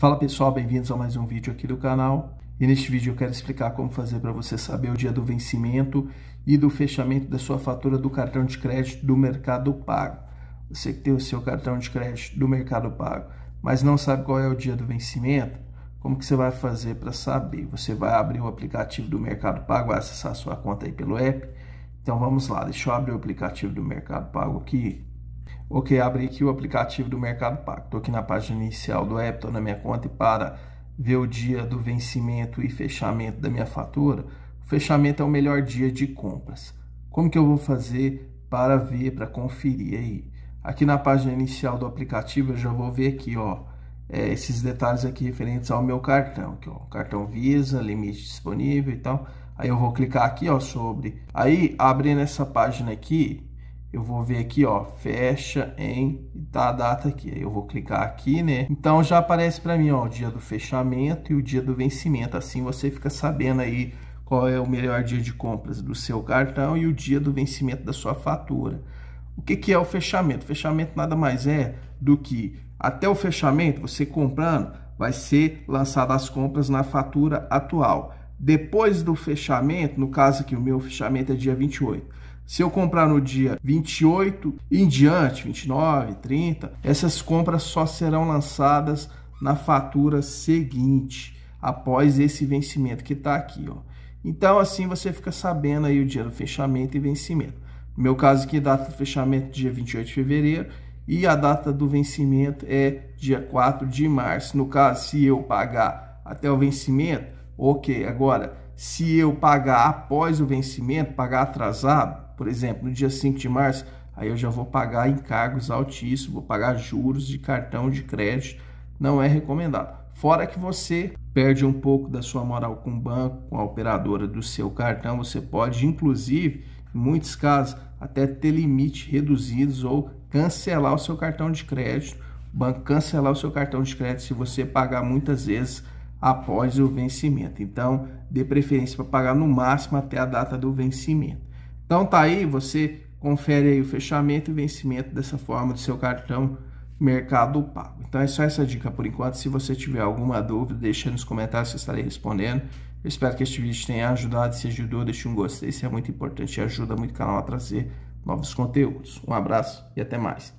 Fala pessoal, bem-vindos a mais um vídeo aqui do canal. E neste vídeo eu quero explicar como fazer para você saber o dia do vencimento e do fechamento da sua fatura do cartão de crédito do Mercado Pago. Você que tem o seu cartão de crédito do Mercado Pago, mas não sabe qual é o dia do vencimento, como que você vai fazer para saber? Você vai abrir o aplicativo do Mercado Pago, vai acessar a sua conta aí pelo app. Então vamos lá, deixa eu abrir o aplicativo do Mercado Pago aqui. Ok, abri aqui o aplicativo do Mercado Pago. Estou aqui na página inicial do app, tô na minha conta e para ver o dia do vencimento e fechamento da minha fatura, o fechamento é o melhor dia de compras. Como que eu vou fazer para ver, para conferir aí? Aqui na página inicial do aplicativo eu já vou ver aqui, ó, é, esses detalhes aqui referentes ao meu cartão, aqui, ó, cartão Visa, limite disponível e tal. Aí eu vou clicar aqui, ó, sobre. Aí, abrindo essa página aqui, eu vou ver aqui, ó, fecha em, tá a data aqui. Aí eu vou clicar aqui, né? Então já aparece para mim, ó, o dia do fechamento e o dia do vencimento. Assim você fica sabendo aí qual é o melhor dia de compras do seu cartão e o dia do vencimento da sua fatura. O que, que é o fechamento? fechamento nada mais é do que até o fechamento, você comprando, vai ser lançado as compras na fatura atual. Depois do fechamento, no caso aqui o meu fechamento é dia 28. Se eu comprar no dia 28 e em diante, 29, 30, essas compras só serão lançadas na fatura seguinte, após esse vencimento que está aqui. Ó. Então, assim você fica sabendo aí o dia do fechamento e vencimento. No meu caso aqui, data do fechamento dia 28 de fevereiro e a data do vencimento é dia 4 de março. No caso, se eu pagar até o vencimento, ok. Agora, se eu pagar após o vencimento, pagar atrasado, por exemplo, no dia 5 de março, aí eu já vou pagar encargos altíssimos, vou pagar juros de cartão de crédito, não é recomendado. Fora que você perde um pouco da sua moral com o banco, com a operadora do seu cartão, você pode, inclusive, em muitos casos, até ter limites reduzidos ou cancelar o seu cartão de crédito, o banco cancelar o seu cartão de crédito se você pagar muitas vezes após o vencimento. Então, dê preferência para pagar no máximo até a data do vencimento. Então, tá aí, você confere aí o fechamento e vencimento dessa forma do seu cartão Mercado Pago. Então, é só essa dica por enquanto. Se você tiver alguma dúvida, deixa nos comentários que eu estarei respondendo. Eu espero que este vídeo tenha ajudado. Se ajudou, deixe um gostei, isso é muito importante e ajuda muito o canal a trazer novos conteúdos. Um abraço e até mais.